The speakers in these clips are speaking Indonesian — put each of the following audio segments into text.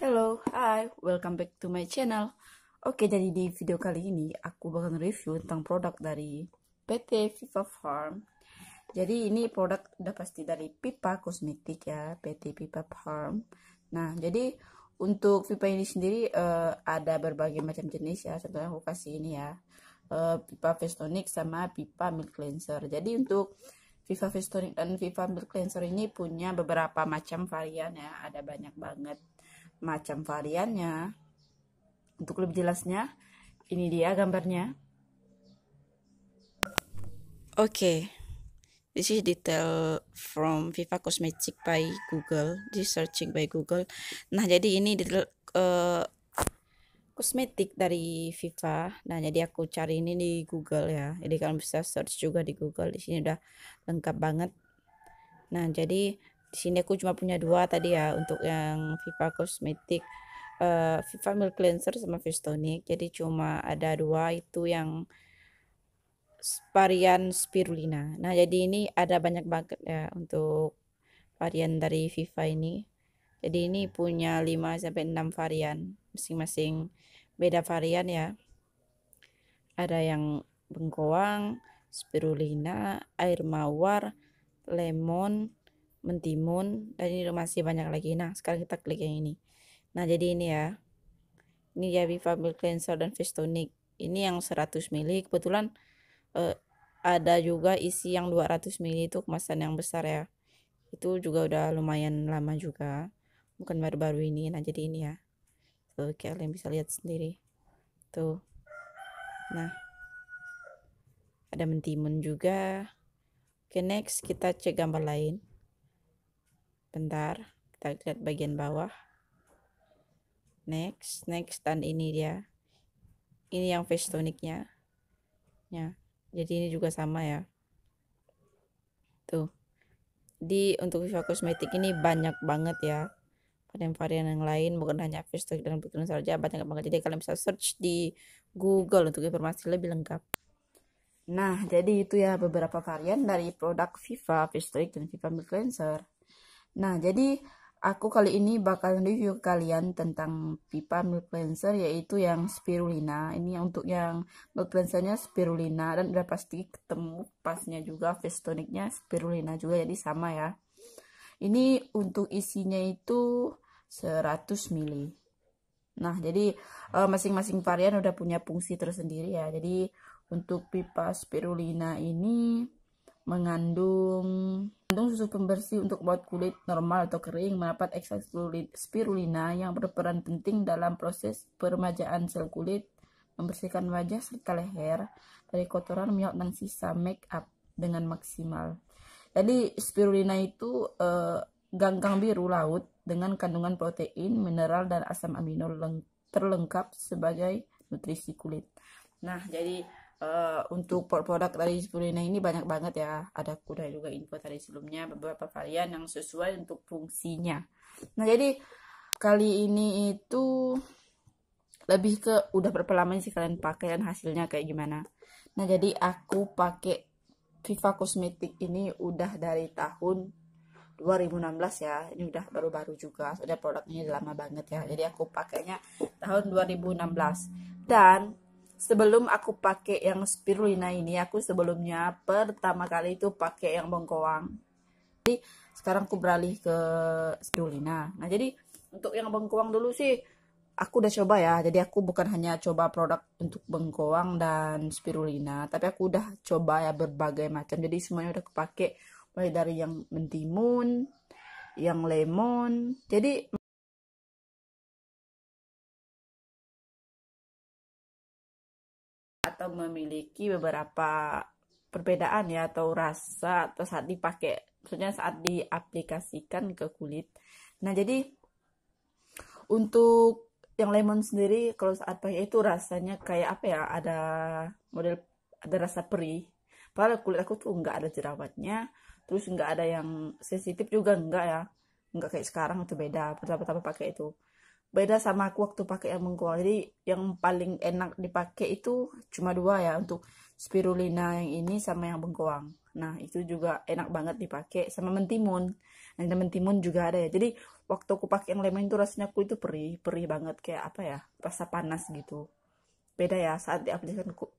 Hello, hi, welcome back to my channel. Oke, jadi di video kali ini aku bakal review tentang produk dari PT Viva Farm. Jadi ini produk udah pasti dari Pipa Kosmetik ya, PT Pipa Farm. Nah, jadi untuk pipa ini sendiri uh, ada berbagai macam jenis ya. Contohnya aku kasih ini ya. Eh, pipa face tonic sama pipa milk cleanser jadi untuk Viva Face Tonic dan Viva Milk Cleanser ini punya beberapa macam varian ya, ada banyak banget macam variannya. Untuk lebih jelasnya, ini dia gambarnya. Oke, okay. this is detail from Viva Cosmetic by Google, this searching by Google. Nah, jadi ini detail uh, kosmetik dari Viva. Nah, jadi aku cari ini di Google ya. Jadi kalian bisa search juga di Google. Di sini udah lengkap banget. Nah, jadi di sini aku cuma punya dua tadi ya untuk yang Viva kosmetik uh, Viva Milk Cleanser sama Face Tonic. Jadi cuma ada dua itu yang varian spirulina. Nah, jadi ini ada banyak banget ya untuk varian dari Viva ini. Jadi ini punya 5 sampai 6 varian, masing-masing beda varian ya. Ada yang bengkoang, spirulina, air mawar, lemon, mentimun, dan ini masih banyak lagi. Nah, sekarang kita klik yang ini. Nah, jadi ini ya. Ini ya family Cleanser dan Face Tonic. Ini yang 100 ml. Kebetulan eh, ada juga isi yang 200 ml itu kemasan yang besar ya. Itu juga udah lumayan lama juga bukan baru-baru ini nah jadi ini ya tuh kalian bisa lihat sendiri tuh nah ada mentimun juga oke next kita cek gambar lain bentar kita lihat bagian bawah next next dan ini dia ini yang face toniknya ya jadi ini juga sama ya tuh di untuk Viva Cosmetic ini banyak banget ya varian-varian yang lain bukan hanya fish steak dan pikiran saja banyak banget jadi kalian bisa search di Google untuk informasi lebih lengkap nah jadi itu ya beberapa varian dari produk Viva fish dan Viva Milk Cleanser nah jadi aku kali ini bakal review kalian tentang Viva Milk Cleanser yaitu yang spirulina ini untuk yang milk cleansernya spirulina dan udah pasti ketemu pasnya juga fish tonicnya spirulina juga jadi sama ya ini untuk isinya itu 100 ml. Nah, jadi eh, masing-masing varian udah punya fungsi tersendiri ya. Jadi untuk pipa spirulina ini mengandung mengandung susu pembersih untuk buat kulit normal atau kering mendapat ekstrak spirulina yang berperan penting dalam proses permajaan sel kulit, membersihkan wajah serta leher dari kotoran minyak dan sisa make up dengan maksimal. Jadi spirulina itu uh, Ganggang biru laut dengan kandungan protein, mineral, dan asam amino terlengkap sebagai nutrisi kulit. Nah, jadi uh, untuk produk dari spirulina ini banyak banget ya. Ada kuda juga info tadi sebelumnya beberapa varian yang sesuai untuk fungsinya. Nah, jadi kali ini itu lebih ke udah berapa lama sih kalian pakai dan hasilnya kayak gimana. Nah, jadi aku pakai Viva Cosmetic ini udah dari tahun 2016 ya ini udah baru-baru juga sudah produknya lama banget ya jadi aku pakainya tahun 2016 dan sebelum aku pakai yang spirulina ini aku sebelumnya pertama kali itu pakai yang bengkoang jadi sekarang aku beralih ke spirulina nah jadi untuk yang bengkoang dulu sih aku udah coba ya jadi aku bukan hanya coba produk untuk bengkoang dan spirulina tapi aku udah coba ya berbagai macam jadi semuanya udah kepake mulai dari yang mentimun yang lemon jadi atau memiliki beberapa perbedaan ya atau rasa atau saat dipakai maksudnya saat diaplikasikan ke kulit nah jadi untuk yang lemon sendiri kalau saat pakai itu rasanya kayak apa ya ada model ada rasa perih padahal kulit aku tuh nggak ada jerawatnya terus nggak ada yang sensitif juga nggak ya nggak kayak sekarang itu beda pertama-tama pakai itu beda sama aku waktu pakai yang mengkual jadi yang paling enak dipakai itu cuma dua ya untuk spirulina yang ini sama yang bengkoang nah itu juga enak banget dipakai sama mentimun ada mentimun juga ada ya jadi waktu aku pakai yang lemon itu rasanya aku itu perih perih banget kayak apa ya rasa panas gitu beda ya saat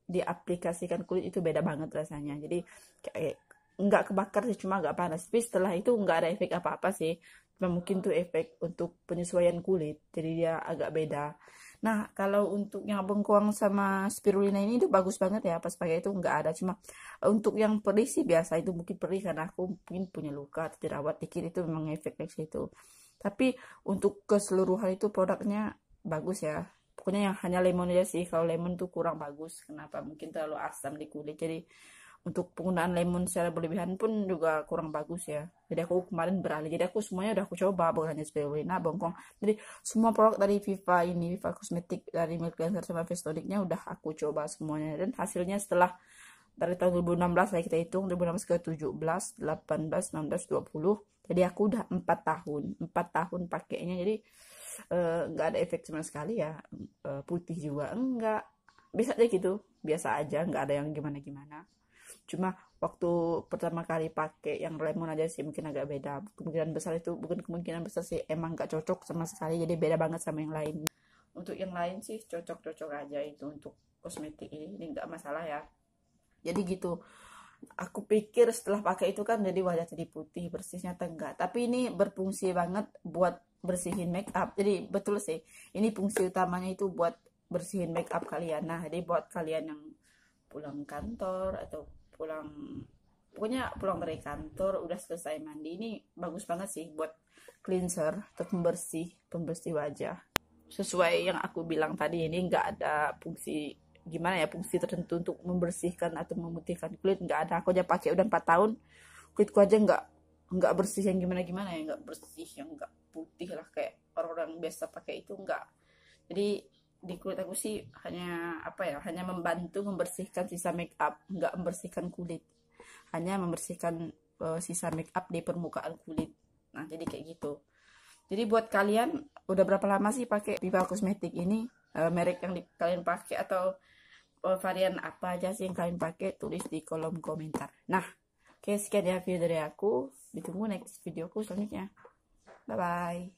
diaplikasikan kulit itu beda banget rasanya jadi kayak nggak kebakar sih cuma nggak panas tapi setelah itu nggak ada efek apa-apa sih cuma mungkin tuh efek untuk penyesuaian kulit jadi dia agak beda nah kalau untuk yang bengkoang sama spirulina ini itu bagus banget ya pas pakai itu nggak ada cuma eh, untuk yang perih sih biasa itu mungkin perih karena aku mungkin punya luka atau jerawat dikit itu memang efek efek itu. tapi untuk keseluruhan itu produknya bagus ya pokoknya yang hanya lemon aja sih kalau lemon tuh kurang bagus kenapa mungkin terlalu asam di kulit jadi untuk penggunaan lemon secara berlebihan pun juga kurang bagus ya jadi aku kemarin beralih jadi aku semuanya udah aku coba bukan hanya spirulina bongkong jadi semua produk dari Viva ini Viva kosmetik dari Milk Cleanser sama Face Tonicnya udah aku coba semuanya dan hasilnya setelah dari tahun 2016 saya kita hitung 2016 ke 17 18 19 20 jadi aku udah empat tahun empat tahun pakainya jadi eh, nggak uh, ada efek sama sekali ya uh, putih juga enggak bisa aja gitu biasa aja nggak ada yang gimana gimana cuma waktu pertama kali pakai yang lemon aja sih mungkin agak beda kemungkinan besar itu bukan kemungkinan besar sih emang gak cocok sama sekali jadi beda banget sama yang lain untuk yang lain sih cocok-cocok aja itu untuk kosmetik ini ini gak masalah ya jadi gitu aku pikir setelah pakai itu kan jadi wajah jadi putih bersihnya enggak tapi ini berfungsi banget buat bersihin make up jadi betul sih ini fungsi utamanya itu buat bersihin make up kalian nah jadi buat kalian yang pulang kantor atau pulang pokoknya pulang dari kantor udah selesai mandi ini bagus banget sih buat cleanser untuk pembersih pembersih wajah sesuai yang aku bilang tadi ini nggak ada fungsi gimana ya fungsi tertentu untuk membersihkan atau memutihkan kulit nggak ada aku aja pakai udah empat tahun kulitku aja nggak nggak bersih yang gimana gimana ya nggak bersih yang nggak putih lah kayak orang-orang biasa pakai itu nggak jadi di kulit aku sih hanya apa ya hanya membantu membersihkan sisa make up nggak membersihkan kulit hanya membersihkan uh, sisa make up di permukaan kulit nah jadi kayak gitu jadi buat kalian udah berapa lama sih pakai Viva kosmetik ini uh, merek yang di, kalian pakai atau uh, varian apa aja sih yang kalian pakai tulis di kolom komentar nah oke okay, sekian ya video dari aku ditunggu next videoku selanjutnya bye bye